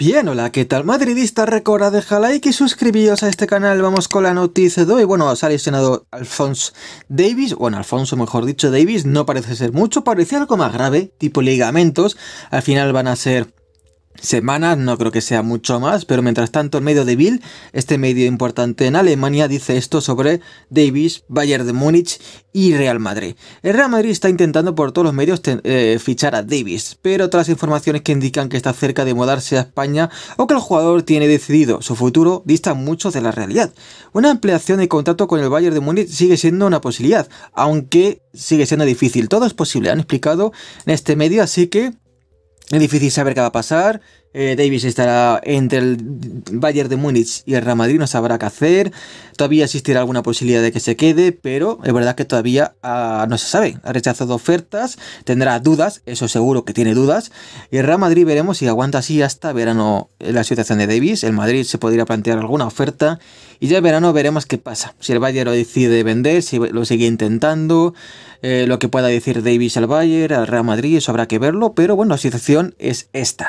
Bien, hola, ¿qué tal? Madridista, recorda, deja like y suscribíos a este canal, vamos con la noticia de hoy. Bueno, os ha lesionado Alphonse Davis, bueno, Alfonso mejor dicho, Davis, no parece ser mucho, parecía algo más grave, tipo ligamentos, al final van a ser semanas, no creo que sea mucho más, pero mientras tanto el medio de Bill, este medio importante en Alemania, dice esto sobre Davis, Bayern de Múnich y Real Madrid. El Real Madrid está intentando por todos los medios eh, fichar a Davis, pero otras informaciones que indican que está cerca de mudarse a España o que el jugador tiene decidido su futuro distan mucho de la realidad. Una ampliación de contrato con el Bayern de Múnich sigue siendo una posibilidad, aunque sigue siendo difícil. Todo es posible, han explicado en este medio, así que es difícil saber qué va a pasar eh, Davis estará entre el Bayern de Múnich y el Real Madrid, no sabrá qué hacer. Todavía existirá alguna posibilidad de que se quede, pero es verdad que todavía ah, no se sabe. Ha rechazado ofertas, tendrá dudas, eso seguro que tiene dudas. Y el Real Madrid veremos si aguanta así hasta verano eh, la situación de Davis. El Madrid se podría plantear alguna oferta y ya en verano veremos qué pasa. Si el Bayern lo decide vender, si lo sigue intentando, eh, lo que pueda decir Davis al Bayern, al Real Madrid, eso habrá que verlo. Pero bueno, la situación es esta.